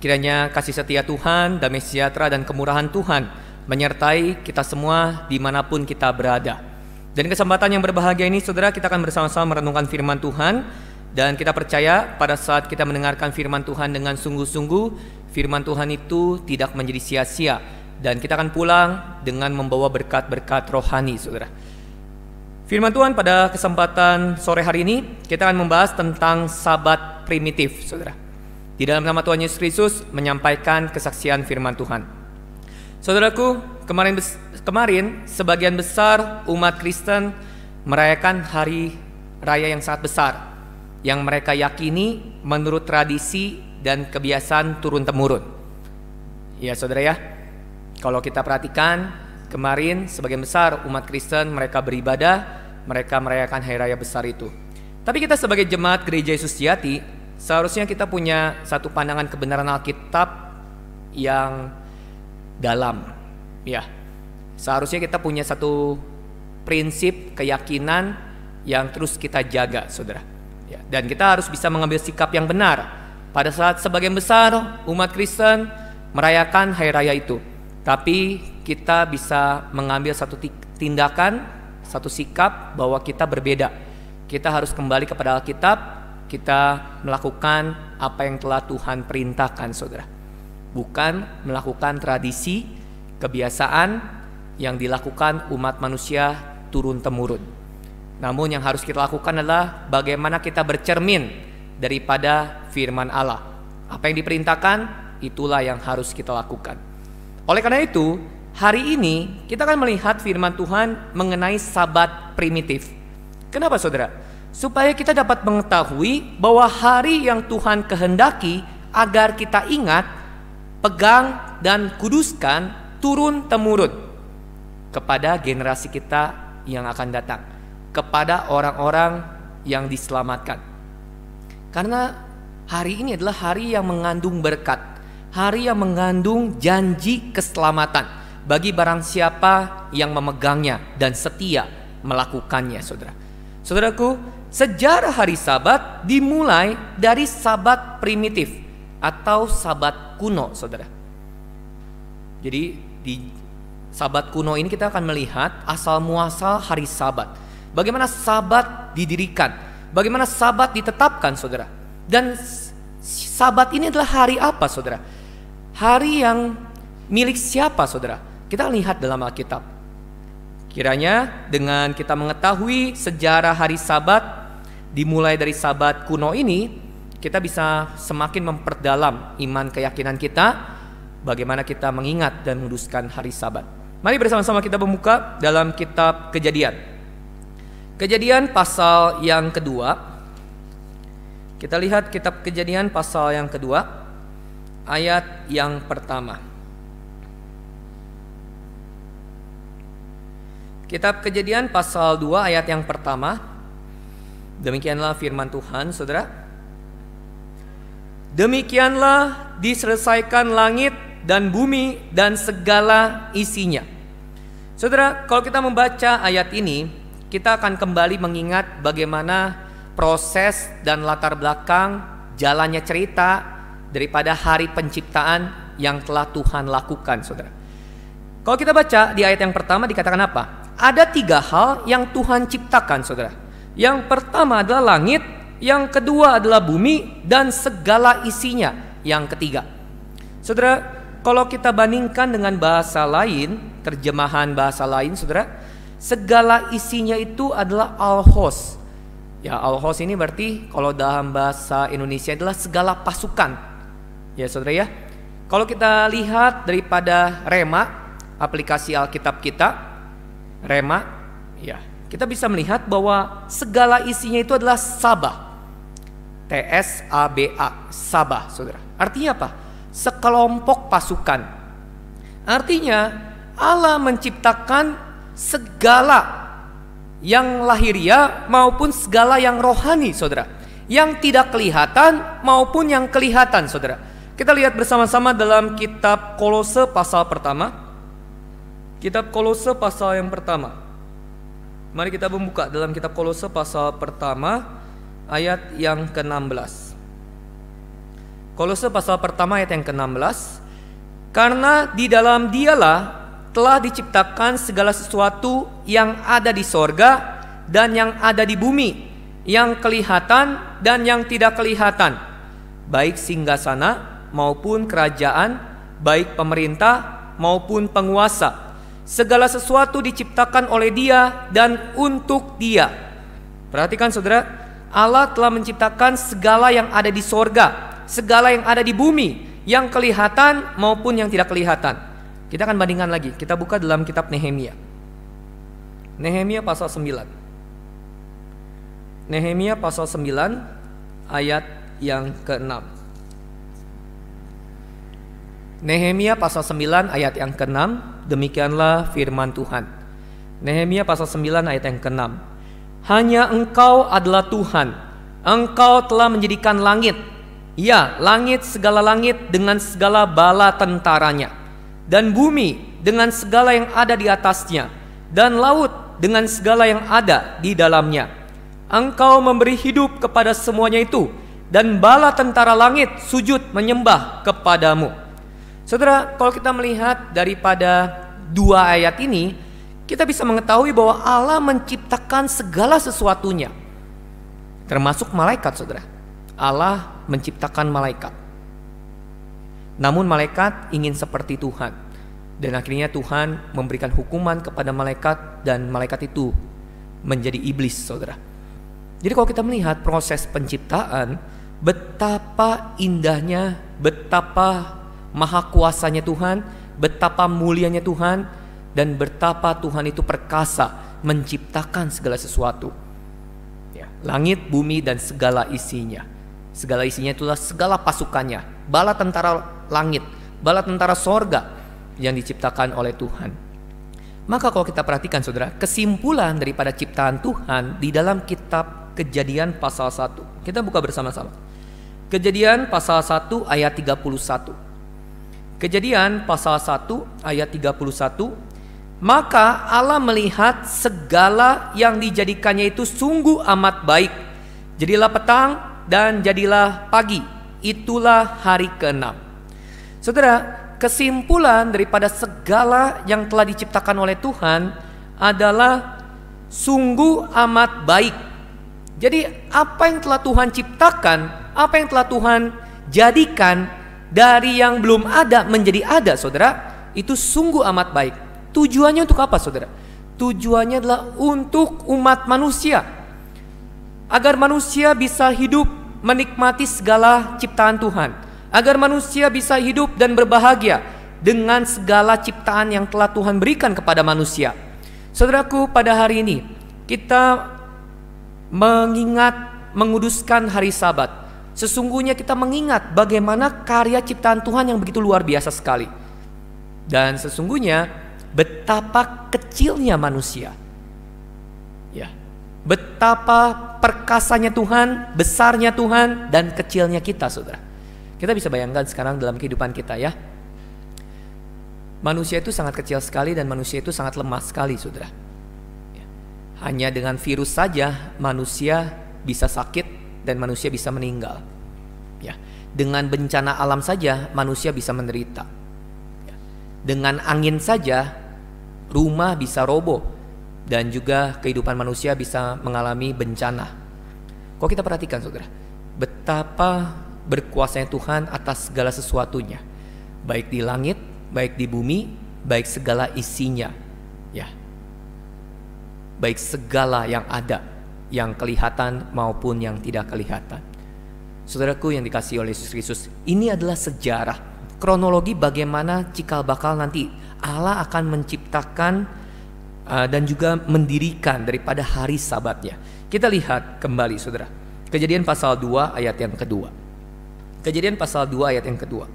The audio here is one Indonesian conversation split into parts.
Kiranya kasih setia Tuhan, damai sejahtera, dan kemurahan Tuhan menyertai kita semua dimanapun kita berada. Dan kesempatan yang berbahagia ini, saudara, kita akan bersama-sama merenungkan firman Tuhan. Dan kita percaya pada saat kita mendengarkan firman Tuhan dengan sungguh-sungguh, firman Tuhan itu tidak menjadi sia-sia. Dan kita akan pulang dengan membawa berkat-berkat rohani, saudara. Firman Tuhan pada kesempatan sore hari ini, kita akan membahas tentang sabat primitif, saudara. Di dalam nama Tuhan Yesus Kristus menyampaikan kesaksian firman Tuhan. Saudaraku, kemarin kemarin sebagian besar umat Kristen merayakan hari raya yang sangat besar yang mereka yakini menurut tradisi dan kebiasaan turun temurun. Ya, Saudara ya. Kalau kita perhatikan, kemarin sebagian besar umat Kristen mereka beribadah, mereka merayakan hari raya besar itu. Tapi kita sebagai jemaat Gereja Yesus Jati seharusnya kita punya satu pandangan kebenaran Alkitab yang dalam ya seharusnya kita punya satu prinsip keyakinan yang terus kita jaga saudara ya, dan kita harus bisa mengambil sikap yang benar pada saat sebagian besar umat Kristen merayakan hari raya itu tapi kita bisa mengambil satu tindakan satu sikap bahwa kita berbeda kita harus kembali kepada Alkitab kita melakukan apa yang telah Tuhan perintahkan, saudara. Bukan melakukan tradisi, kebiasaan yang dilakukan umat manusia turun-temurun. Namun yang harus kita lakukan adalah bagaimana kita bercermin daripada firman Allah. Apa yang diperintahkan, itulah yang harus kita lakukan. Oleh karena itu, hari ini kita akan melihat firman Tuhan mengenai sabat primitif. Kenapa saudara? supaya kita dapat mengetahui bahwa hari yang Tuhan kehendaki agar kita ingat, pegang, dan kuduskan turun temurun kepada generasi kita yang akan datang, kepada orang-orang yang diselamatkan. Karena hari ini adalah hari yang mengandung berkat, hari yang mengandung janji keselamatan bagi barang siapa yang memegangnya dan setia melakukannya, saudara. Saudaraku, Sejarah hari Sabat dimulai dari Sabat primitif atau Sabat kuno, saudara. Jadi di Sabat kuno ini kita akan melihat asal muasal hari Sabat. Bagaimana Sabat didirikan, bagaimana Sabat ditetapkan, saudara. Dan Sabat ini adalah hari apa, saudara? Hari yang milik siapa, saudara? Kita lihat dalam Alkitab. Kiranya dengan kita mengetahui sejarah hari Sabat dimulai dari sabat kuno ini, kita bisa semakin memperdalam iman keyakinan kita, bagaimana kita mengingat dan menguduskan hari sabat. Mari bersama-sama kita membuka dalam kitab kejadian. Kejadian pasal yang kedua. Kita lihat kitab kejadian pasal yang kedua, ayat yang pertama. Kitab kejadian pasal 2 ayat yang pertama Demikianlah firman Tuhan, saudara. Demikianlah diselesaikan langit dan bumi dan segala isinya. Saudara, kalau kita membaca ayat ini, kita akan kembali mengingat bagaimana proses dan latar belakang jalannya cerita daripada hari penciptaan yang telah Tuhan lakukan, saudara. Kalau kita baca di ayat yang pertama dikatakan apa? Ada tiga hal yang Tuhan ciptakan, saudara yang pertama adalah langit, yang kedua adalah bumi dan segala isinya, yang ketiga. Saudara, kalau kita bandingkan dengan bahasa lain, terjemahan bahasa lain, saudara, segala isinya itu adalah alhos. Ya, alhos ini berarti kalau dalam bahasa Indonesia adalah segala pasukan. Ya, saudara ya. Kalau kita lihat daripada Rema, aplikasi Alkitab kita, Rema, ya, kita bisa melihat bahwa segala isinya itu adalah sabah. T S A B A, sabah, Saudara. Artinya apa? Sekelompok pasukan. Artinya Allah menciptakan segala yang lahiria maupun segala yang rohani, Saudara. Yang tidak kelihatan maupun yang kelihatan, Saudara. Kita lihat bersama-sama dalam kitab Kolose pasal pertama. Kitab Kolose pasal yang pertama. Mari kita membuka dalam kitab Kolose pasal pertama ayat yang ke-16. Kolose pasal pertama ayat yang ke-16. Karena di dalam dialah telah diciptakan segala sesuatu yang ada di sorga dan yang ada di bumi, yang kelihatan dan yang tidak kelihatan, baik singgah sana maupun kerajaan, baik pemerintah maupun penguasa Segala sesuatu diciptakan oleh Dia dan untuk Dia. Perhatikan saudara, Allah telah menciptakan segala yang ada di sorga, segala yang ada di bumi, yang kelihatan maupun yang tidak kelihatan. Kita akan bandingkan lagi. Kita buka dalam kitab Nehemia. Nehemia pasal 9. Nehemia pasal 9 ayat yang ke-6. Nehemia pasal 9 ayat yang ke-6, demikianlah firman Tuhan. Nehemia pasal 9 ayat yang ke-6. Hanya engkau adalah Tuhan, engkau telah menjadikan langit, ya langit segala langit dengan segala bala tentaranya, dan bumi dengan segala yang ada di atasnya, dan laut dengan segala yang ada di dalamnya. Engkau memberi hidup kepada semuanya itu, dan bala tentara langit sujud menyembah kepadamu.' Saudara, kalau kita melihat daripada dua ayat ini, kita bisa mengetahui bahwa Allah menciptakan segala sesuatunya. Termasuk malaikat, Saudara. Allah menciptakan malaikat. Namun malaikat ingin seperti Tuhan. Dan akhirnya Tuhan memberikan hukuman kepada malaikat dan malaikat itu menjadi iblis, Saudara. Jadi kalau kita melihat proses penciptaan, betapa indahnya, betapa maha kuasanya Tuhan, betapa mulianya Tuhan, dan betapa Tuhan itu perkasa menciptakan segala sesuatu. Ya, langit, bumi, dan segala isinya. Segala isinya itulah segala pasukannya, bala tentara langit, bala tentara sorga yang diciptakan oleh Tuhan. Maka kalau kita perhatikan saudara, kesimpulan daripada ciptaan Tuhan di dalam kitab kejadian pasal 1. Kita buka bersama-sama. Kejadian pasal 1 ayat 31. Kejadian pasal 1 ayat 31 maka Allah melihat segala yang dijadikannya itu sungguh amat baik. Jadilah petang dan jadilah pagi. Itulah hari keenam. Saudara, kesimpulan daripada segala yang telah diciptakan oleh Tuhan adalah sungguh amat baik. Jadi apa yang telah Tuhan ciptakan, apa yang telah Tuhan jadikan dari yang belum ada menjadi ada, saudara, itu sungguh amat baik. Tujuannya untuk apa, saudara? Tujuannya adalah untuk umat manusia, agar manusia bisa hidup menikmati segala ciptaan Tuhan, agar manusia bisa hidup dan berbahagia dengan segala ciptaan yang telah Tuhan berikan kepada manusia. Saudaraku, pada hari ini kita mengingat menguduskan hari Sabat sesungguhnya kita mengingat bagaimana karya ciptaan Tuhan yang begitu luar biasa sekali. Dan sesungguhnya betapa kecilnya manusia. Ya. Betapa perkasanya Tuhan, besarnya Tuhan dan kecilnya kita, Saudara. Kita bisa bayangkan sekarang dalam kehidupan kita ya. Manusia itu sangat kecil sekali dan manusia itu sangat lemah sekali, Saudara. Ya. Hanya dengan virus saja manusia bisa sakit dan manusia bisa meninggal. Ya, dengan bencana alam saja manusia bisa menderita. Ya. Dengan angin saja rumah bisa roboh dan juga kehidupan manusia bisa mengalami bencana. Kok kita perhatikan Saudara, betapa berkuasanya Tuhan atas segala sesuatunya, baik di langit, baik di bumi, baik segala isinya. Ya. Baik segala yang ada yang kelihatan maupun yang tidak kelihatan. Saudaraku yang dikasih oleh Yesus Kristus, ini adalah sejarah kronologi bagaimana cikal bakal nanti Allah akan menciptakan uh, dan juga mendirikan daripada hari sabatnya. Kita lihat kembali saudara. Kejadian pasal 2 ayat yang kedua. Kejadian pasal 2 ayat yang kedua.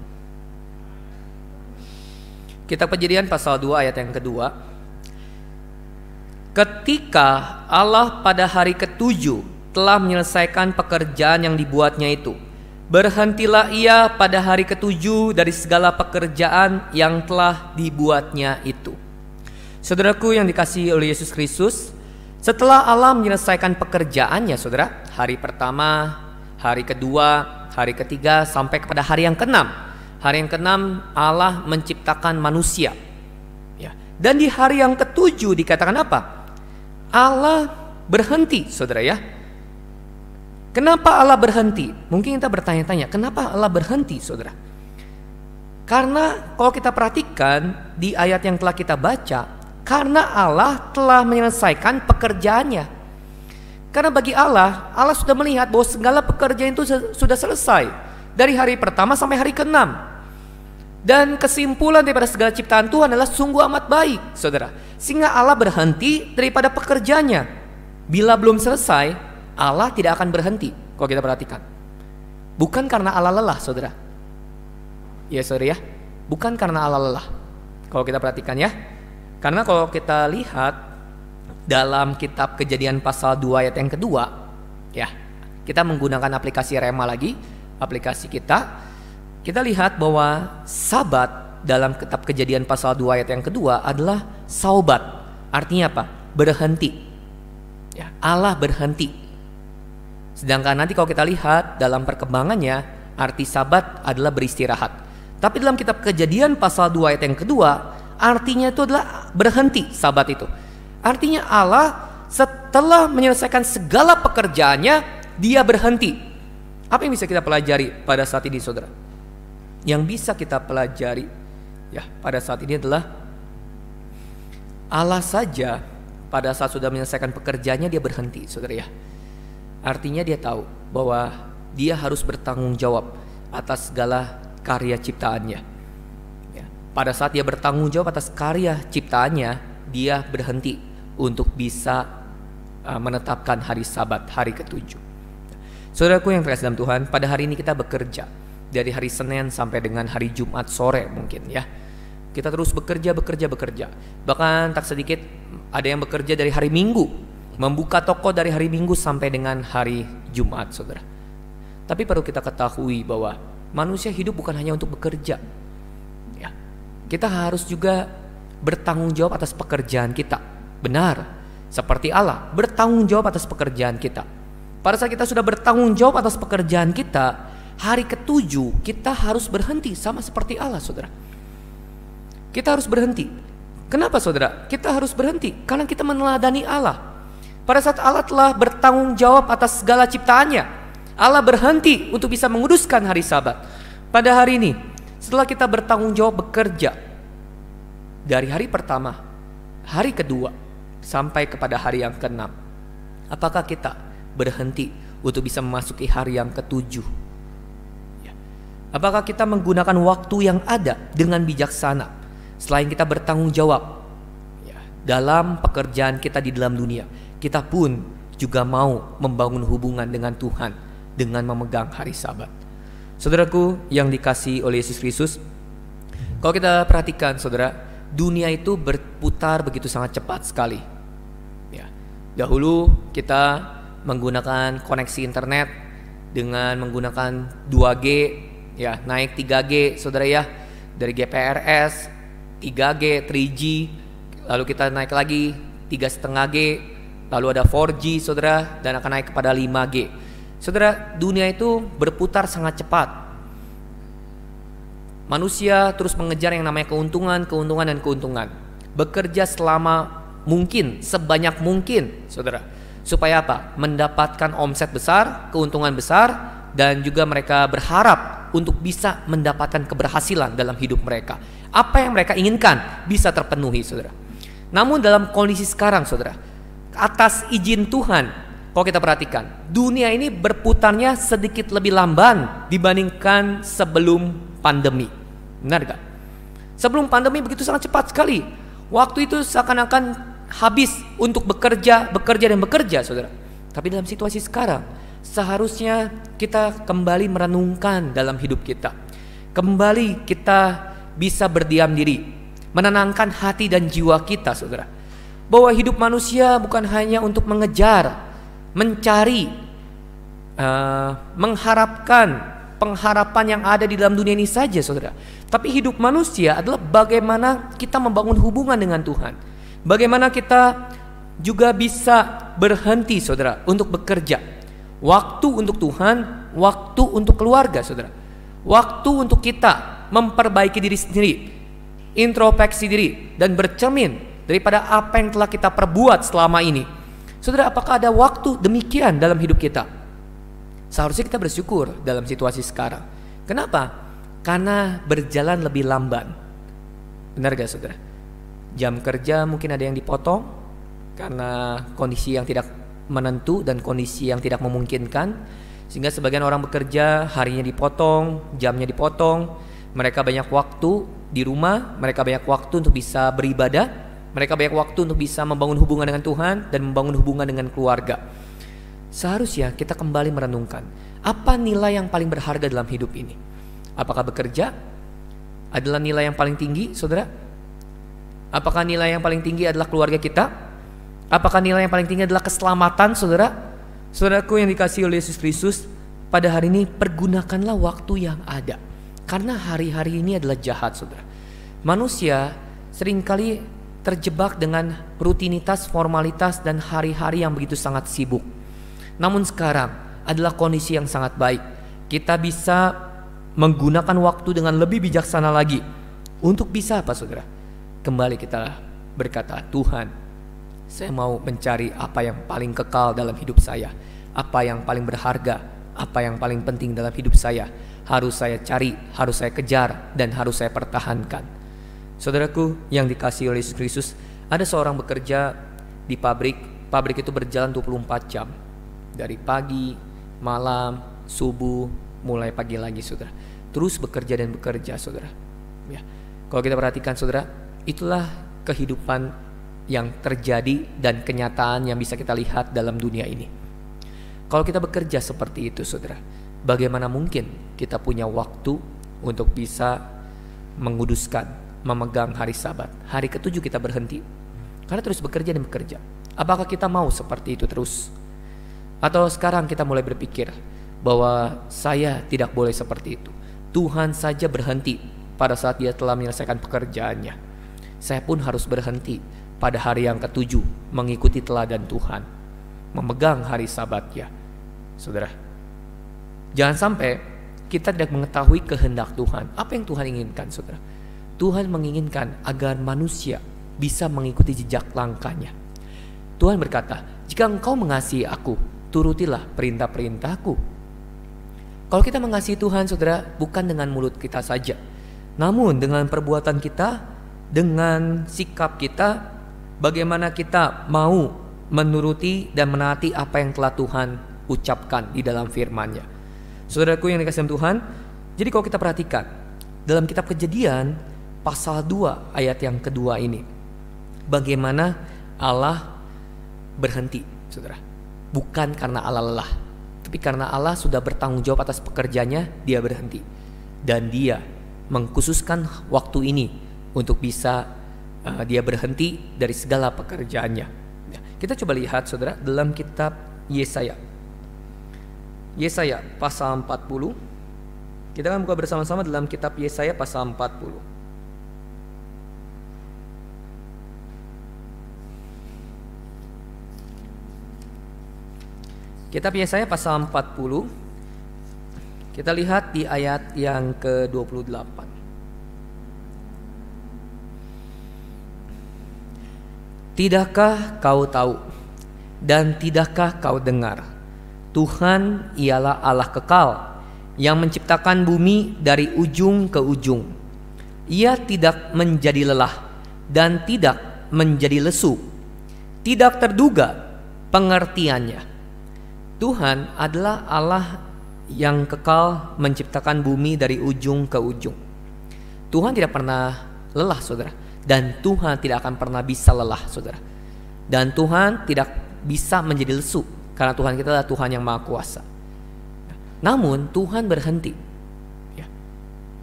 Kita kejadian pasal 2 ayat yang kedua Ketika Allah pada hari ketujuh telah menyelesaikan pekerjaan yang dibuatnya itu, berhentilah ia pada hari ketujuh dari segala pekerjaan yang telah dibuatnya itu. Saudaraku yang dikasihi oleh Yesus Kristus, setelah Allah menyelesaikan pekerjaannya, saudara, hari pertama, hari kedua, hari ketiga, sampai kepada hari yang keenam. Hari yang keenam Allah menciptakan manusia. Ya. Dan di hari yang ketujuh dikatakan apa? Allah berhenti, saudara ya. Kenapa Allah berhenti? Mungkin kita bertanya-tanya, kenapa Allah berhenti, saudara? Karena kalau kita perhatikan di ayat yang telah kita baca, karena Allah telah menyelesaikan pekerjaannya. Karena bagi Allah, Allah sudah melihat bahwa segala pekerjaan itu sudah selesai dari hari pertama sampai hari keenam. Dan kesimpulan daripada segala ciptaan Tuhan adalah sungguh amat baik, saudara. Sehingga Allah berhenti daripada pekerjanya. Bila belum selesai, Allah tidak akan berhenti. Kalau kita perhatikan, bukan karena Allah lelah, saudara. Ya, sorry ya, bukan karena Allah lelah. Kalau kita perhatikan ya, karena kalau kita lihat dalam kitab Kejadian pasal 2 ayat yang kedua, ya, kita menggunakan aplikasi Rema lagi, aplikasi kita kita lihat bahwa sabat dalam kitab kejadian pasal 2 ayat yang kedua adalah saubat. Artinya apa? Berhenti. Ya, Allah berhenti. Sedangkan nanti kalau kita lihat dalam perkembangannya, arti sabat adalah beristirahat. Tapi dalam kitab kejadian pasal 2 ayat yang kedua, artinya itu adalah berhenti sabat itu. Artinya Allah setelah menyelesaikan segala pekerjaannya, dia berhenti. Apa yang bisa kita pelajari pada saat ini saudara? yang bisa kita pelajari ya pada saat ini adalah Allah saja pada saat sudah menyelesaikan pekerjaannya dia berhenti, saudara ya. Artinya dia tahu bahwa dia harus bertanggung jawab atas segala karya ciptaannya. Ya. Pada saat dia bertanggung jawab atas karya ciptaannya, dia berhenti untuk bisa uh, menetapkan hari Sabat, hari ketujuh. Saudaraku yang terkasih dalam Tuhan, pada hari ini kita bekerja dari hari Senin sampai dengan hari Jumat sore mungkin ya. Kita terus bekerja, bekerja, bekerja. Bahkan tak sedikit ada yang bekerja dari hari Minggu, membuka toko dari hari Minggu sampai dengan hari Jumat, Saudara. Tapi perlu kita ketahui bahwa manusia hidup bukan hanya untuk bekerja. Ya. Kita harus juga bertanggung jawab atas pekerjaan kita. Benar. Seperti Allah bertanggung jawab atas pekerjaan kita. Pada saat kita sudah bertanggung jawab atas pekerjaan kita, hari ketujuh kita harus berhenti sama seperti Allah saudara. Kita harus berhenti. Kenapa saudara? Kita harus berhenti karena kita meneladani Allah. Pada saat Allah telah bertanggung jawab atas segala ciptaannya, Allah berhenti untuk bisa menguduskan hari sabat. Pada hari ini, setelah kita bertanggung jawab bekerja dari hari pertama, hari kedua, sampai kepada hari yang keenam, apakah kita berhenti untuk bisa memasuki hari yang ketujuh Apakah kita menggunakan waktu yang ada dengan bijaksana? Selain kita bertanggung jawab ya. dalam pekerjaan kita di dalam dunia, kita pun juga mau membangun hubungan dengan Tuhan dengan memegang hari Sabat. Saudaraku yang dikasih oleh Yesus Kristus, kalau kita perhatikan saudara, dunia itu berputar begitu sangat cepat sekali. Ya. Dahulu kita menggunakan koneksi internet dengan menggunakan 2G ya naik 3G saudara ya dari GPRS 3G 3G lalu kita naik lagi 3,5G lalu ada 4G saudara dan akan naik kepada 5G saudara dunia itu berputar sangat cepat manusia terus mengejar yang namanya keuntungan keuntungan dan keuntungan bekerja selama mungkin sebanyak mungkin saudara supaya apa mendapatkan omset besar keuntungan besar dan juga mereka berharap untuk bisa mendapatkan keberhasilan dalam hidup mereka. Apa yang mereka inginkan bisa terpenuhi, saudara. Namun dalam kondisi sekarang, saudara, atas izin Tuhan, kalau kita perhatikan, dunia ini berputarnya sedikit lebih lamban dibandingkan sebelum pandemi. Benar gak? Sebelum pandemi begitu sangat cepat sekali. Waktu itu seakan-akan habis untuk bekerja, bekerja, dan bekerja, saudara. Tapi dalam situasi sekarang, seharusnya kita kembali merenungkan dalam hidup kita. Kembali kita bisa berdiam diri, menenangkan hati dan jiwa kita, saudara. Bahwa hidup manusia bukan hanya untuk mengejar, mencari, uh, mengharapkan pengharapan yang ada di dalam dunia ini saja, saudara. Tapi hidup manusia adalah bagaimana kita membangun hubungan dengan Tuhan. Bagaimana kita juga bisa berhenti, saudara, untuk bekerja Waktu untuk Tuhan, waktu untuk keluarga, saudara. Waktu untuk kita memperbaiki diri sendiri, introspeksi diri, dan bercermin daripada apa yang telah kita perbuat selama ini. Saudara, apakah ada waktu demikian dalam hidup kita? Seharusnya kita bersyukur dalam situasi sekarang. Kenapa? Karena berjalan lebih lamban. Benar gak saudara? Jam kerja mungkin ada yang dipotong karena kondisi yang tidak menentu dan kondisi yang tidak memungkinkan sehingga sebagian orang bekerja harinya dipotong, jamnya dipotong, mereka banyak waktu di rumah, mereka banyak waktu untuk bisa beribadah, mereka banyak waktu untuk bisa membangun hubungan dengan Tuhan dan membangun hubungan dengan keluarga. Seharusnya kita kembali merenungkan, apa nilai yang paling berharga dalam hidup ini? Apakah bekerja adalah nilai yang paling tinggi, Saudara? Apakah nilai yang paling tinggi adalah keluarga kita? Apakah nilai yang paling tinggi adalah keselamatan saudara? Saudaraku yang dikasih oleh Yesus Kristus, pada hari ini pergunakanlah waktu yang ada. Karena hari-hari ini adalah jahat saudara. Manusia seringkali terjebak dengan rutinitas, formalitas, dan hari-hari yang begitu sangat sibuk. Namun sekarang adalah kondisi yang sangat baik. Kita bisa menggunakan waktu dengan lebih bijaksana lagi. Untuk bisa apa saudara? Kembali kita berkata, Tuhan saya mau mencari apa yang paling kekal dalam hidup saya, apa yang paling berharga, apa yang paling penting dalam hidup saya. Harus saya cari, harus saya kejar, dan harus saya pertahankan. Saudaraku yang dikasih oleh Yesus Kristus, ada seorang bekerja di pabrik. Pabrik itu berjalan 24 jam. Dari pagi, malam, subuh, mulai pagi lagi saudara. Terus bekerja dan bekerja saudara. Ya. Kalau kita perhatikan saudara, itulah kehidupan yang terjadi dan kenyataan yang bisa kita lihat dalam dunia ini. Kalau kita bekerja seperti itu, saudara, bagaimana mungkin kita punya waktu untuk bisa menguduskan, memegang hari Sabat? Hari ketujuh kita berhenti karena terus bekerja dan bekerja. Apakah kita mau seperti itu terus? Atau sekarang kita mulai berpikir bahwa saya tidak boleh seperti itu. Tuhan saja berhenti pada saat dia telah menyelesaikan pekerjaannya. Saya pun harus berhenti pada hari yang ketujuh mengikuti teladan Tuhan, memegang hari sabatnya. Saudara, jangan sampai kita tidak mengetahui kehendak Tuhan. Apa yang Tuhan inginkan, saudara? Tuhan menginginkan agar manusia bisa mengikuti jejak langkahnya. Tuhan berkata, jika engkau mengasihi aku, turutilah perintah-perintahku. Kalau kita mengasihi Tuhan, saudara, bukan dengan mulut kita saja, namun dengan perbuatan kita, dengan sikap kita, bagaimana kita mau menuruti dan menaati apa yang telah Tuhan ucapkan di dalam firman-Nya. Saudaraku yang dikasih Tuhan, jadi kalau kita perhatikan dalam kitab Kejadian pasal 2 ayat yang kedua ini bagaimana Allah berhenti, Saudara. Bukan karena Allah lelah, tapi karena Allah sudah bertanggung jawab atas pekerjaannya, dia berhenti. Dan dia mengkhususkan waktu ini untuk bisa uh, dia berhenti dari segala pekerjaannya. Ya, kita coba lihat saudara dalam kitab Yesaya. Yesaya pasal 40. Kita akan buka bersama-sama dalam kitab Yesaya pasal 40. Kitab Yesaya pasal 40 Kita lihat di ayat yang ke-28 Tidakkah kau tahu dan tidakkah kau dengar? Tuhan ialah Allah kekal yang menciptakan bumi dari ujung ke ujung. Ia tidak menjadi lelah dan tidak menjadi lesu. Tidak terduga pengertiannya. Tuhan adalah Allah yang kekal menciptakan bumi dari ujung ke ujung. Tuhan tidak pernah lelah, saudara dan Tuhan tidak akan pernah bisa lelah, saudara. Dan Tuhan tidak bisa menjadi lesu karena Tuhan kita adalah Tuhan yang maha kuasa. Namun Tuhan berhenti. Ya.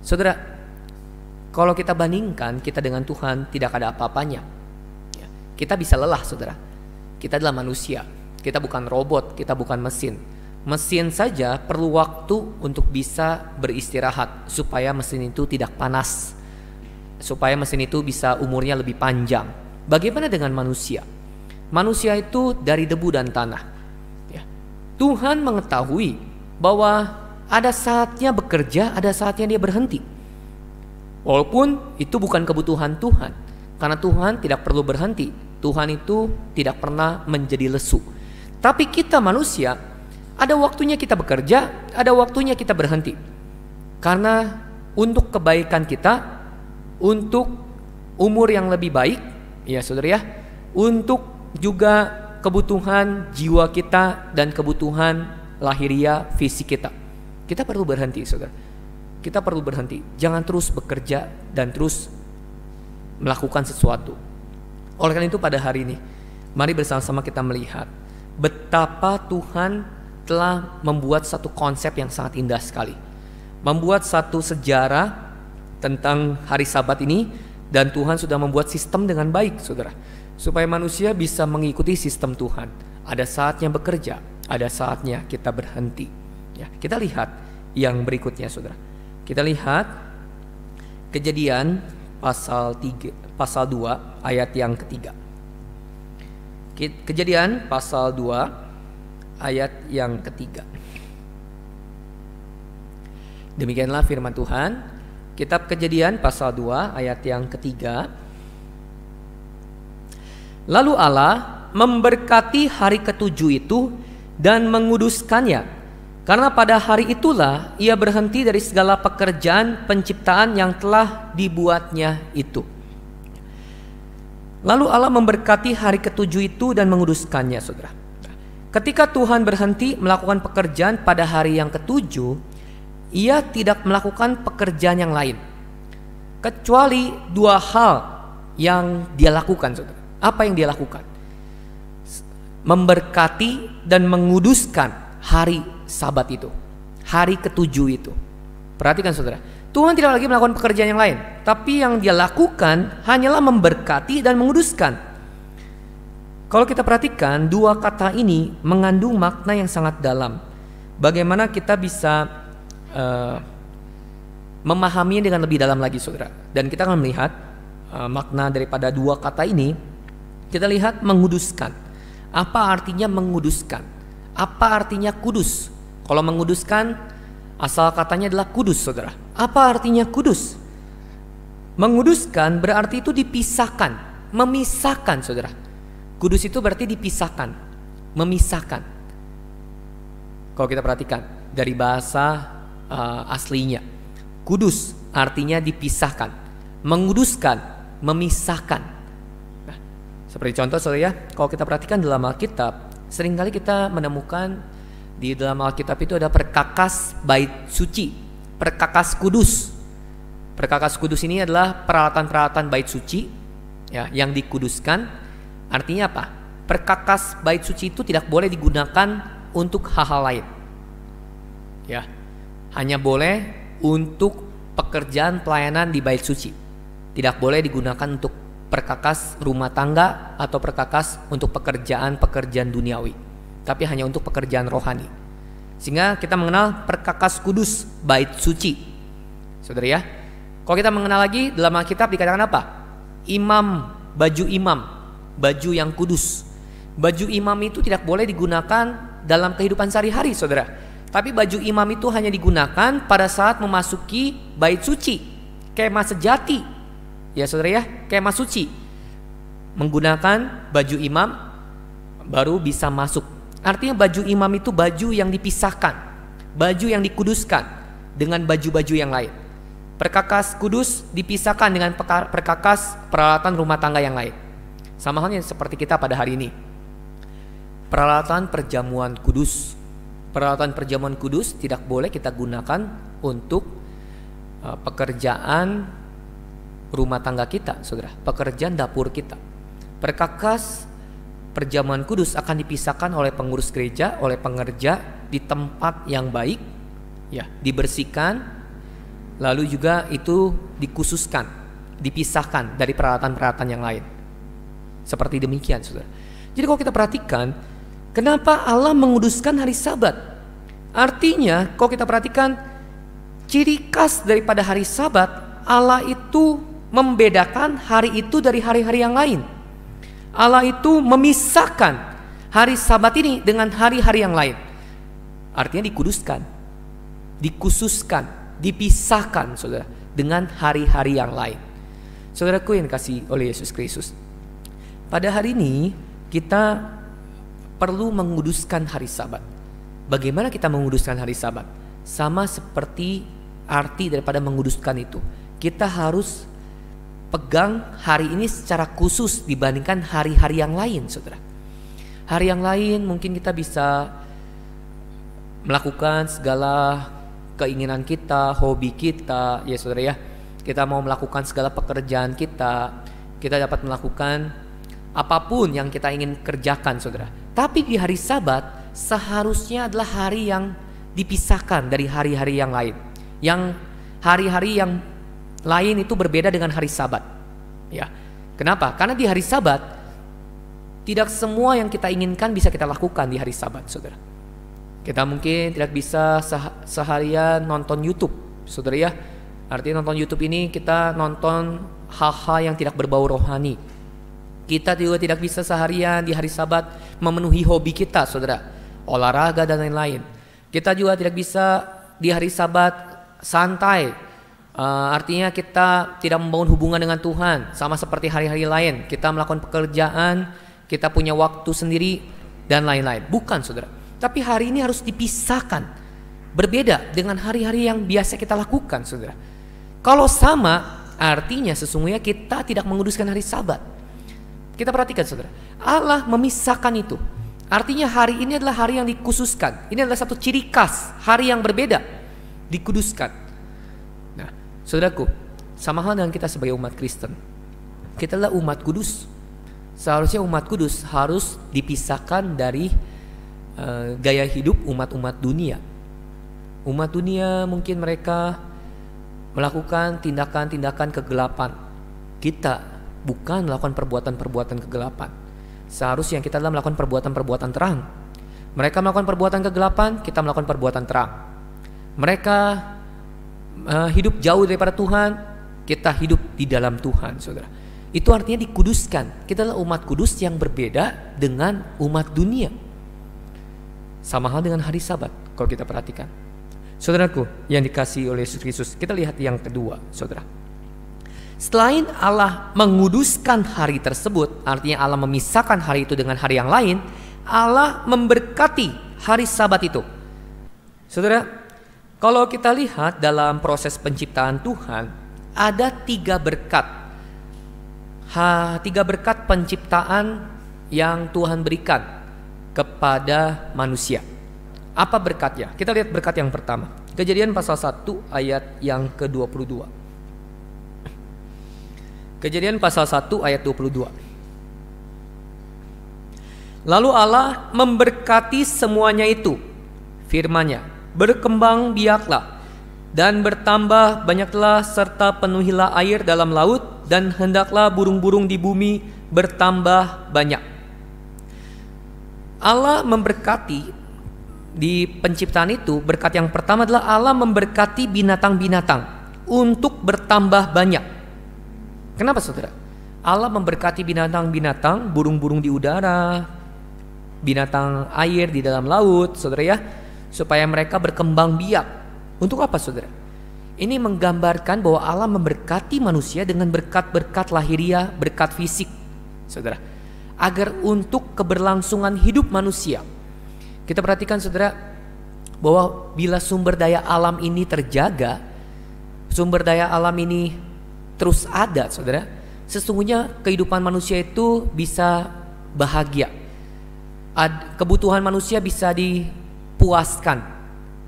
Saudara, kalau kita bandingkan kita dengan Tuhan tidak ada apa-apanya. Ya. Kita bisa lelah, saudara. Kita adalah manusia. Kita bukan robot, kita bukan mesin. Mesin saja perlu waktu untuk bisa beristirahat supaya mesin itu tidak panas supaya mesin itu bisa umurnya lebih panjang. Bagaimana dengan manusia? Manusia itu dari debu dan tanah. Ya. Tuhan mengetahui bahwa ada saatnya bekerja, ada saatnya dia berhenti. Walaupun itu bukan kebutuhan Tuhan, karena Tuhan tidak perlu berhenti. Tuhan itu tidak pernah menjadi lesu. Tapi kita manusia, ada waktunya kita bekerja, ada waktunya kita berhenti. Karena untuk kebaikan kita, untuk umur yang lebih baik, ya saudara ya, untuk juga kebutuhan jiwa kita dan kebutuhan lahiriah fisik kita. Kita perlu berhenti, saudara. Kita perlu berhenti. Jangan terus bekerja dan terus melakukan sesuatu. Oleh karena itu pada hari ini, mari bersama-sama kita melihat betapa Tuhan telah membuat satu konsep yang sangat indah sekali. Membuat satu sejarah tentang hari Sabat ini dan Tuhan sudah membuat sistem dengan baik, Saudara, supaya manusia bisa mengikuti sistem Tuhan. Ada saatnya bekerja, ada saatnya kita berhenti. Ya, kita lihat yang berikutnya, Saudara. Kita lihat Kejadian pasal 3 pasal 2 ayat yang ketiga. Kejadian pasal 2 ayat yang ketiga. Demikianlah firman Tuhan. Kitab Kejadian pasal 2 ayat yang ketiga. Lalu Allah memberkati hari ketujuh itu dan menguduskannya karena pada hari itulah ia berhenti dari segala pekerjaan penciptaan yang telah dibuatnya itu. Lalu Allah memberkati hari ketujuh itu dan menguduskannya, saudara. Ketika Tuhan berhenti melakukan pekerjaan pada hari yang ketujuh, ia tidak melakukan pekerjaan yang lain kecuali dua hal yang dia lakukan saudara. Apa yang dia lakukan? Memberkati dan menguduskan hari sabat itu. Hari ketujuh itu. Perhatikan saudara. Tuhan tidak lagi melakukan pekerjaan yang lain. Tapi yang dia lakukan hanyalah memberkati dan menguduskan. Kalau kita perhatikan dua kata ini mengandung makna yang sangat dalam. Bagaimana kita bisa Eh, memahaminya dengan lebih dalam lagi saudara. Dan kita akan melihat uh, makna daripada dua kata ini. Kita lihat menguduskan. Apa artinya menguduskan? Apa artinya kudus? Kalau menguduskan, asal katanya adalah kudus saudara. Apa artinya kudus? Menguduskan berarti itu dipisahkan, memisahkan saudara. Kudus itu berarti dipisahkan, memisahkan. Kalau kita perhatikan dari bahasa uh, aslinya. Kudus artinya dipisahkan, menguduskan, memisahkan. Nah, seperti contoh saudara ya, kalau kita perhatikan dalam Alkitab, seringkali kita menemukan di dalam Alkitab itu ada perkakas bait suci, perkakas kudus. Perkakas kudus ini adalah peralatan-peralatan bait suci ya, yang dikuduskan. Artinya apa? Perkakas bait suci itu tidak boleh digunakan untuk hal-hal lain. Ya, hanya boleh untuk pekerjaan pelayanan di bait suci. Tidak boleh digunakan untuk perkakas rumah tangga atau perkakas untuk pekerjaan-pekerjaan duniawi, tapi hanya untuk pekerjaan rohani. Sehingga kita mengenal perkakas kudus bait suci. Saudara ya, kalau kita mengenal lagi dalam Alkitab dikatakan apa? Imam, baju imam, baju yang kudus. Baju imam itu tidak boleh digunakan dalam kehidupan sehari-hari, saudara. Tapi baju imam itu hanya digunakan pada saat memasuki bait suci, kemah sejati. Ya saudara ya, kemah suci. Menggunakan baju imam baru bisa masuk. Artinya baju imam itu baju yang dipisahkan, baju yang dikuduskan dengan baju-baju yang lain. Perkakas kudus dipisahkan dengan perkakas peralatan rumah tangga yang lain. Sama halnya seperti kita pada hari ini. Peralatan perjamuan kudus peralatan perjamuan kudus tidak boleh kita gunakan untuk e, pekerjaan rumah tangga kita, saudara, pekerjaan dapur kita. Perkakas perjamuan kudus akan dipisahkan oleh pengurus gereja, oleh pengerja di tempat yang baik, ya, dibersihkan, lalu juga itu dikhususkan, dipisahkan dari peralatan-peralatan yang lain. Seperti demikian, saudara. Jadi kalau kita perhatikan, Kenapa Allah menguduskan hari Sabat? Artinya, kalau kita perhatikan ciri khas daripada hari Sabat, Allah itu membedakan hari itu dari hari-hari yang lain. Allah itu memisahkan hari Sabat ini dengan hari-hari yang lain. Artinya dikuduskan, dikhususkan, dipisahkan, saudara, dengan hari-hari yang lain. Saudaraku yang kasih oleh Yesus Kristus. Pada hari ini kita perlu menguduskan hari Sabat. Bagaimana kita menguduskan hari Sabat? Sama seperti arti daripada menguduskan itu. Kita harus pegang hari ini secara khusus dibandingkan hari-hari yang lain, saudara. Hari yang lain mungkin kita bisa melakukan segala keinginan kita, hobi kita, ya saudara ya. Kita mau melakukan segala pekerjaan kita, kita dapat melakukan apapun yang kita ingin kerjakan, saudara. Tapi di hari Sabat seharusnya adalah hari yang dipisahkan dari hari-hari yang lain. Yang hari-hari yang lain itu berbeda dengan hari Sabat. Ya. Kenapa? Karena di hari Sabat tidak semua yang kita inginkan bisa kita lakukan di hari Sabat, Saudara. Kita mungkin tidak bisa seharian nonton YouTube, Saudara ya. Artinya nonton YouTube ini kita nonton hal-hal yang tidak berbau rohani kita juga tidak bisa seharian di hari Sabat memenuhi hobi kita, saudara, olahraga dan lain-lain. Kita juga tidak bisa di hari Sabat santai. Uh, artinya kita tidak membangun hubungan dengan Tuhan sama seperti hari-hari lain. Kita melakukan pekerjaan, kita punya waktu sendiri dan lain-lain. Bukan, saudara. Tapi hari ini harus dipisahkan. Berbeda dengan hari-hari yang biasa kita lakukan, saudara. Kalau sama, artinya sesungguhnya kita tidak menguduskan hari Sabat. Kita perhatikan saudara, Allah memisahkan itu. Artinya hari ini adalah hari yang dikhususkan. Ini adalah satu ciri khas, hari yang berbeda, dikuduskan. Nah, saudaraku, sama hal dengan kita sebagai umat Kristen. Kita adalah umat kudus. Seharusnya umat kudus harus dipisahkan dari uh, gaya hidup umat-umat dunia. Umat dunia mungkin mereka melakukan tindakan-tindakan kegelapan. Kita bukan melakukan perbuatan-perbuatan kegelapan. Seharusnya kita adalah melakukan perbuatan-perbuatan terang. Mereka melakukan perbuatan kegelapan, kita melakukan perbuatan terang. Mereka uh, hidup jauh daripada Tuhan, kita hidup di dalam Tuhan, saudara. Itu artinya dikuduskan. Kita adalah umat kudus yang berbeda dengan umat dunia. Sama hal dengan hari Sabat, kalau kita perhatikan. Saudaraku yang dikasih oleh Yesus Kristus, kita lihat yang kedua, saudara. Selain Allah menguduskan hari tersebut, artinya Allah memisahkan hari itu dengan hari yang lain, Allah memberkati hari Sabat itu. Saudara, kalau kita lihat dalam proses penciptaan Tuhan, ada tiga berkat. Ha, tiga berkat penciptaan yang Tuhan berikan kepada manusia. Apa berkatnya? Kita lihat berkat yang pertama. Kejadian pasal 1 ayat yang ke-22. Kejadian pasal 1 ayat 22. Lalu Allah memberkati semuanya itu. Firman-Nya, "Berkembang biaklah dan bertambah banyaklah serta penuhilah air dalam laut dan hendaklah burung-burung di bumi bertambah banyak." Allah memberkati di penciptaan itu berkat yang pertama adalah Allah memberkati binatang-binatang untuk bertambah banyak. Kenapa saudara? Allah memberkati binatang-binatang, burung-burung di udara, binatang air di dalam laut, saudara ya, supaya mereka berkembang biak. Untuk apa, saudara? Ini menggambarkan bahwa Allah memberkati manusia dengan berkat-berkat lahiriah, berkat fisik, saudara, agar untuk keberlangsungan hidup manusia. Kita perhatikan, saudara, bahwa bila sumber daya alam ini terjaga, sumber daya alam ini terus ada, saudara, sesungguhnya kehidupan manusia itu bisa bahagia. Ad, kebutuhan manusia bisa dipuaskan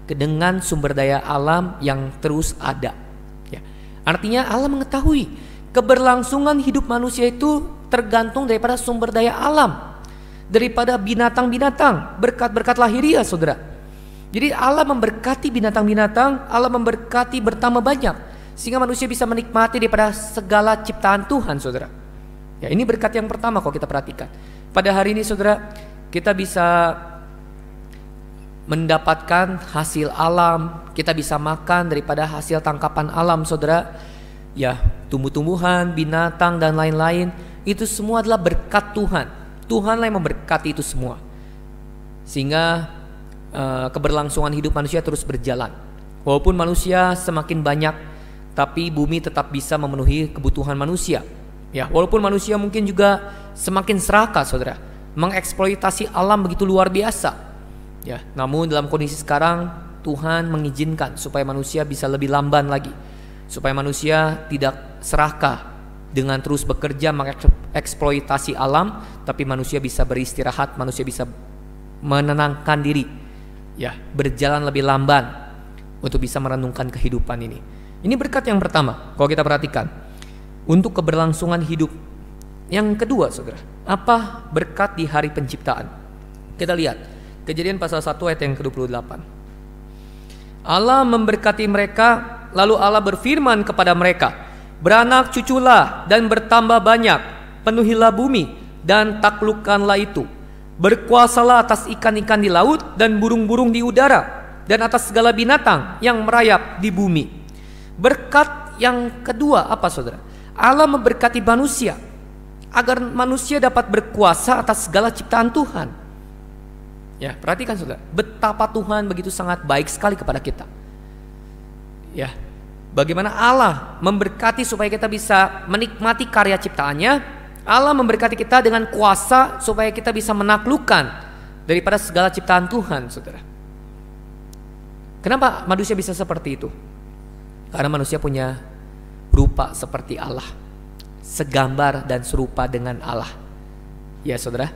dengan sumber daya alam yang terus ada. Ya. Artinya Allah mengetahui keberlangsungan hidup manusia itu tergantung daripada sumber daya alam daripada binatang-binatang berkat-berkat lahiriah, saudara jadi Allah memberkati binatang-binatang Allah memberkati bertambah banyak sehingga manusia bisa menikmati daripada segala ciptaan Tuhan, saudara. Ya, ini berkat yang pertama kalau kita perhatikan. Pada hari ini, saudara, kita bisa mendapatkan hasil alam, kita bisa makan daripada hasil tangkapan alam, saudara. Ya, tumbuh-tumbuhan, binatang, dan lain-lain, itu semua adalah berkat Tuhan. Tuhanlah yang memberkati itu semua. Sehingga uh, keberlangsungan hidup manusia terus berjalan. Walaupun manusia semakin banyak tapi bumi tetap bisa memenuhi kebutuhan manusia. Ya, walaupun manusia mungkin juga semakin serakah, saudara, mengeksploitasi alam begitu luar biasa. Ya, namun dalam kondisi sekarang Tuhan mengizinkan supaya manusia bisa lebih lamban lagi, supaya manusia tidak serakah dengan terus bekerja mengeksploitasi alam, tapi manusia bisa beristirahat, manusia bisa menenangkan diri, ya, berjalan lebih lamban untuk bisa merenungkan kehidupan ini. Ini berkat yang pertama, kalau kita perhatikan. Untuk keberlangsungan hidup. Yang kedua, saudara, apa berkat di hari penciptaan? Kita lihat, kejadian pasal 1 ayat yang ke-28. Allah memberkati mereka, lalu Allah berfirman kepada mereka, Beranak cuculah dan bertambah banyak, penuhilah bumi dan taklukkanlah itu. Berkuasalah atas ikan-ikan di laut dan burung-burung di udara, dan atas segala binatang yang merayap di bumi. Berkat yang kedua apa saudara? Allah memberkati manusia agar manusia dapat berkuasa atas segala ciptaan Tuhan. Ya, perhatikan saudara, betapa Tuhan begitu sangat baik sekali kepada kita. Ya, bagaimana Allah memberkati supaya kita bisa menikmati karya ciptaannya. Allah memberkati kita dengan kuasa supaya kita bisa menaklukkan daripada segala ciptaan Tuhan, saudara. Kenapa manusia bisa seperti itu? Karena manusia punya rupa seperti Allah, segambar dan serupa dengan Allah. Ya saudara,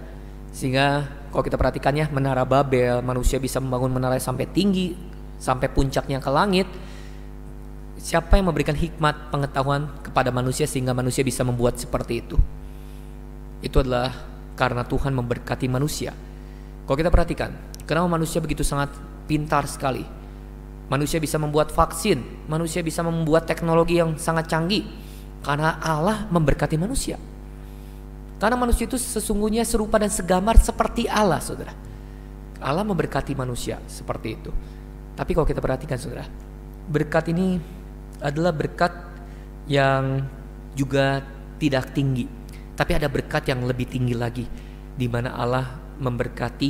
sehingga kalau kita perhatikannya menara Babel, manusia bisa membangun menara sampai tinggi, sampai puncaknya ke langit. Siapa yang memberikan hikmat pengetahuan kepada manusia sehingga manusia bisa membuat seperti itu? Itu adalah karena Tuhan memberkati manusia. Kalau kita perhatikan, kenapa manusia begitu sangat pintar sekali? Manusia bisa membuat vaksin, manusia bisa membuat teknologi yang sangat canggih karena Allah memberkati manusia. Karena manusia itu sesungguhnya serupa dan segamar seperti Allah, Saudara. Allah memberkati manusia seperti itu. Tapi kalau kita perhatikan, Saudara, berkat ini adalah berkat yang juga tidak tinggi, tapi ada berkat yang lebih tinggi lagi di mana Allah memberkati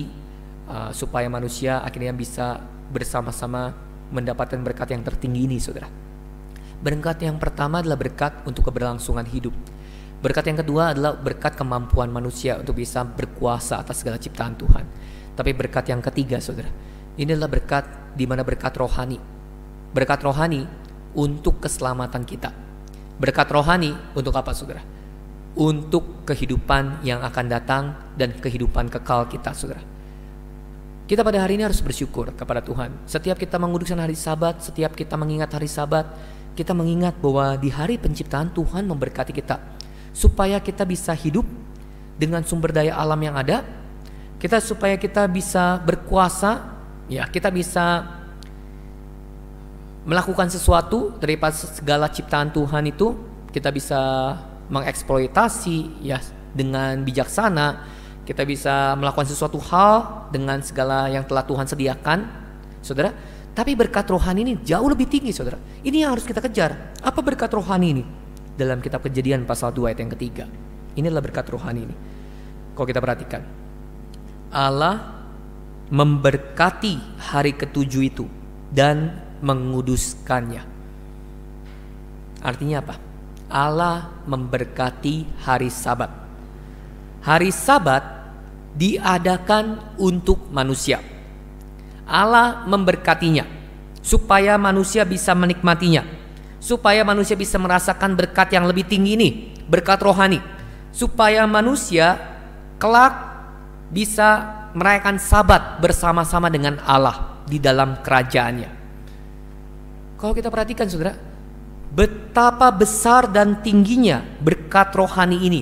uh, supaya manusia akhirnya bisa bersama-sama mendapatkan berkat yang tertinggi ini, saudara. Berkat yang pertama adalah berkat untuk keberlangsungan hidup. Berkat yang kedua adalah berkat kemampuan manusia untuk bisa berkuasa atas segala ciptaan Tuhan. Tapi berkat yang ketiga, saudara, ini adalah berkat di mana berkat rohani. Berkat rohani untuk keselamatan kita. Berkat rohani untuk apa, saudara? Untuk kehidupan yang akan datang dan kehidupan kekal kita, saudara. Kita pada hari ini harus bersyukur kepada Tuhan. Setiap kita menguduskan hari Sabat, setiap kita mengingat hari Sabat, kita mengingat bahwa di hari penciptaan Tuhan memberkati kita supaya kita bisa hidup dengan sumber daya alam yang ada. Kita supaya kita bisa berkuasa, ya, kita bisa melakukan sesuatu daripada segala ciptaan Tuhan itu, kita bisa mengeksploitasi ya dengan bijaksana kita bisa melakukan sesuatu hal dengan segala yang telah Tuhan sediakan, saudara. Tapi berkat rohani ini jauh lebih tinggi, saudara. Ini yang harus kita kejar. Apa berkat rohani ini? Dalam kitab kejadian pasal 2 ayat yang ketiga. Ini adalah berkat rohani ini. Kalau kita perhatikan. Allah memberkati hari ketujuh itu dan menguduskannya. Artinya apa? Allah memberkati hari sabat. Hari sabat diadakan untuk manusia. Allah memberkatinya supaya manusia bisa menikmatinya, supaya manusia bisa merasakan berkat yang lebih tinggi ini, berkat rohani, supaya manusia kelak bisa merayakan sabat bersama-sama dengan Allah di dalam kerajaannya. Kalau kita perhatikan saudara, betapa besar dan tingginya berkat rohani ini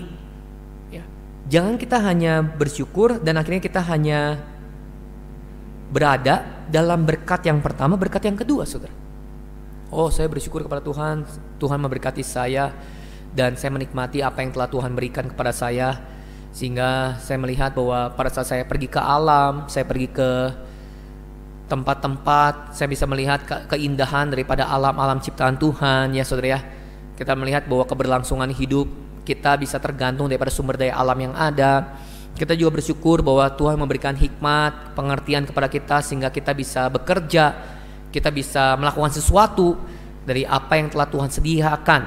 Jangan kita hanya bersyukur dan akhirnya kita hanya berada dalam berkat yang pertama, berkat yang kedua, saudara. Oh, saya bersyukur kepada Tuhan, Tuhan memberkati saya dan saya menikmati apa yang telah Tuhan berikan kepada saya sehingga saya melihat bahwa pada saat saya pergi ke alam, saya pergi ke tempat-tempat, saya bisa melihat ke keindahan daripada alam-alam ciptaan Tuhan ya saudara ya. Kita melihat bahwa keberlangsungan hidup kita bisa tergantung daripada sumber daya alam yang ada. Kita juga bersyukur bahwa Tuhan memberikan hikmat, pengertian kepada kita sehingga kita bisa bekerja, kita bisa melakukan sesuatu dari apa yang telah Tuhan sediakan.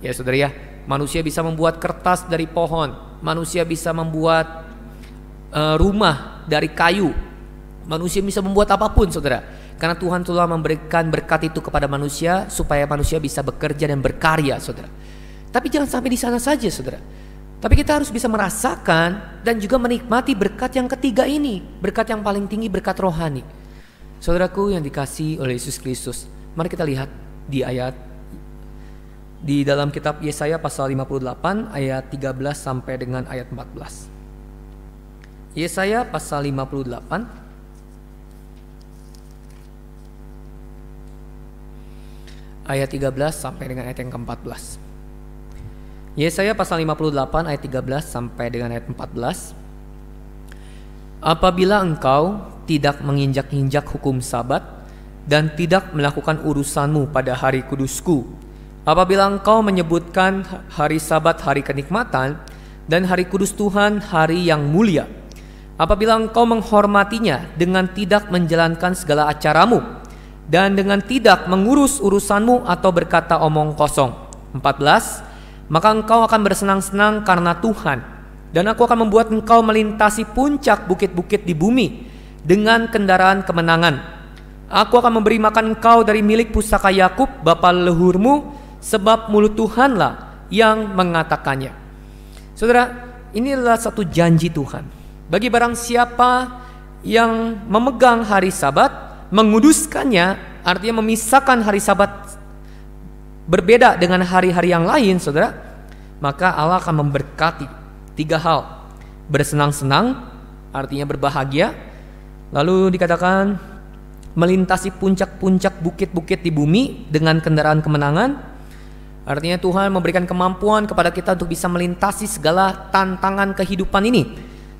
Ya saudara ya, manusia bisa membuat kertas dari pohon, manusia bisa membuat uh, rumah dari kayu, manusia bisa membuat apapun saudara. Karena Tuhan telah memberikan berkat itu kepada manusia supaya manusia bisa bekerja dan berkarya saudara. Tapi jangan sampai di sana saja saudara. Tapi kita harus bisa merasakan dan juga menikmati berkat yang ketiga ini. Berkat yang paling tinggi, berkat rohani. Saudaraku yang dikasih oleh Yesus Kristus. Mari kita lihat di ayat di dalam kitab Yesaya pasal 58 ayat 13 sampai dengan ayat 14. Yesaya pasal 58 ayat 13 sampai dengan ayat yang ke-14. Yesaya pasal 58 ayat 13 sampai dengan ayat 14. Apabila engkau tidak menginjak-injak hukum sabat dan tidak melakukan urusanmu pada hari kudusku, apabila engkau menyebutkan hari sabat hari kenikmatan dan hari kudus Tuhan hari yang mulia, apabila engkau menghormatinya dengan tidak menjalankan segala acaramu dan dengan tidak mengurus urusanmu atau berkata omong kosong. 14 maka engkau akan bersenang-senang karena Tuhan, dan aku akan membuat engkau melintasi puncak bukit-bukit di bumi dengan kendaraan kemenangan. Aku akan memberi makan engkau dari milik pusaka Yakub, bapa leluhurmu, sebab mulut Tuhanlah yang mengatakannya. Saudara, inilah satu janji Tuhan. Bagi barang siapa yang memegang hari Sabat, menguduskannya, artinya memisahkan hari Sabat berbeda dengan hari-hari yang lain, saudara, maka Allah akan memberkati tiga hal: bersenang-senang, artinya berbahagia, lalu dikatakan melintasi puncak-puncak bukit-bukit di bumi dengan kendaraan kemenangan. Artinya Tuhan memberikan kemampuan kepada kita untuk bisa melintasi segala tantangan kehidupan ini.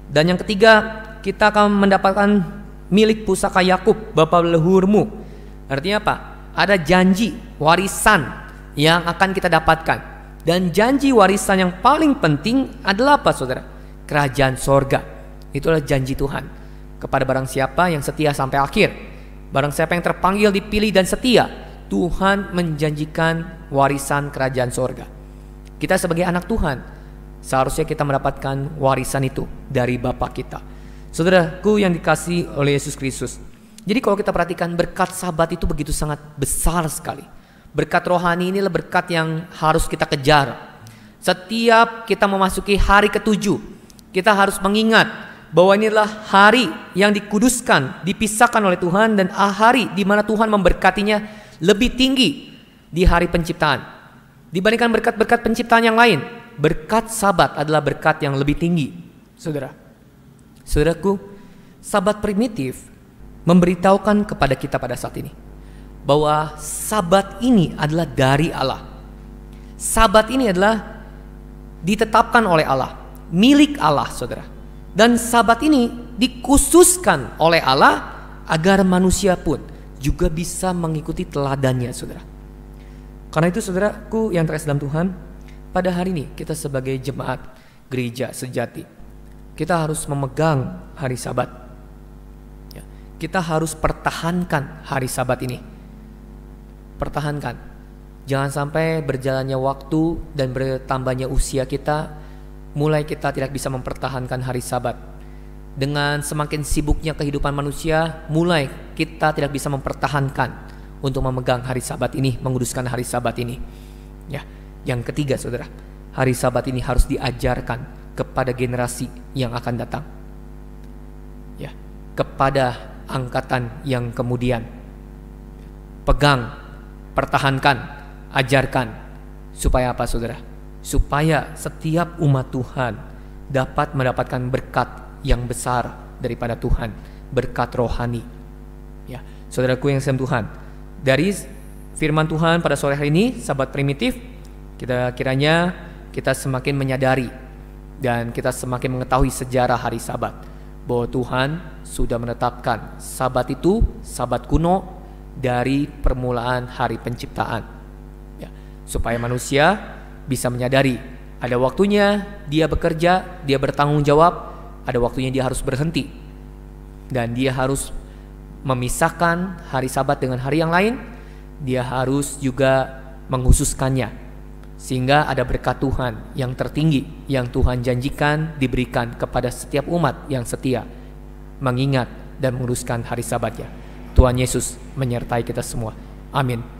Dan yang ketiga, kita akan mendapatkan milik pusaka Yakub, Bapak leluhurmu. Artinya apa? Ada janji, warisan yang akan kita dapatkan. Dan janji warisan yang paling penting adalah apa saudara? Kerajaan sorga. Itulah janji Tuhan. Kepada barang siapa yang setia sampai akhir. Barang siapa yang terpanggil, dipilih dan setia. Tuhan menjanjikan warisan kerajaan sorga. Kita sebagai anak Tuhan, seharusnya kita mendapatkan warisan itu dari Bapa kita. Saudaraku yang dikasih oleh Yesus Kristus. Jadi kalau kita perhatikan berkat sahabat itu begitu sangat besar sekali Berkat rohani ini adalah berkat yang harus kita kejar. Setiap kita memasuki hari ketujuh, kita harus mengingat bahwa inilah hari yang dikuduskan, dipisahkan oleh Tuhan dan ah, hari di mana Tuhan memberkatinya lebih tinggi di hari penciptaan. Dibandingkan berkat-berkat penciptaan yang lain, berkat sabat adalah berkat yang lebih tinggi. Saudara, saudaraku, sabat primitif memberitahukan kepada kita pada saat ini bahwa sabat ini adalah dari Allah. Sabat ini adalah ditetapkan oleh Allah, milik Allah, Saudara. Dan sabat ini dikhususkan oleh Allah agar manusia pun juga bisa mengikuti teladannya, Saudara. Karena itu Saudaraku yang terkasih dalam Tuhan, pada hari ini kita sebagai jemaat gereja sejati, kita harus memegang hari sabat. Ya, kita harus pertahankan hari sabat ini pertahankan. Jangan sampai berjalannya waktu dan bertambahnya usia kita, mulai kita tidak bisa mempertahankan hari Sabat. Dengan semakin sibuknya kehidupan manusia, mulai kita tidak bisa mempertahankan untuk memegang hari Sabat ini, menguduskan hari Sabat ini. Ya, yang ketiga saudara, hari Sabat ini harus diajarkan kepada generasi yang akan datang. Ya, kepada angkatan yang kemudian. Pegang pertahankan, ajarkan. Supaya apa saudara? Supaya setiap umat Tuhan dapat mendapatkan berkat yang besar daripada Tuhan, berkat rohani. Ya, saudaraku yang sem Tuhan, dari firman Tuhan pada sore hari ini, sahabat primitif, kita kiranya kita semakin menyadari dan kita semakin mengetahui sejarah hari Sabat bahwa Tuhan sudah menetapkan Sabat itu, Sabat kuno dari permulaan hari penciptaan. Ya, supaya manusia bisa menyadari ada waktunya dia bekerja, dia bertanggung jawab, ada waktunya dia harus berhenti. Dan dia harus memisahkan hari sabat dengan hari yang lain, dia harus juga menghususkannya. Sehingga ada berkat Tuhan yang tertinggi yang Tuhan janjikan diberikan kepada setiap umat yang setia mengingat dan menguruskan hari sabatnya. Tuhan Yesus menyertai kita semua. Amin.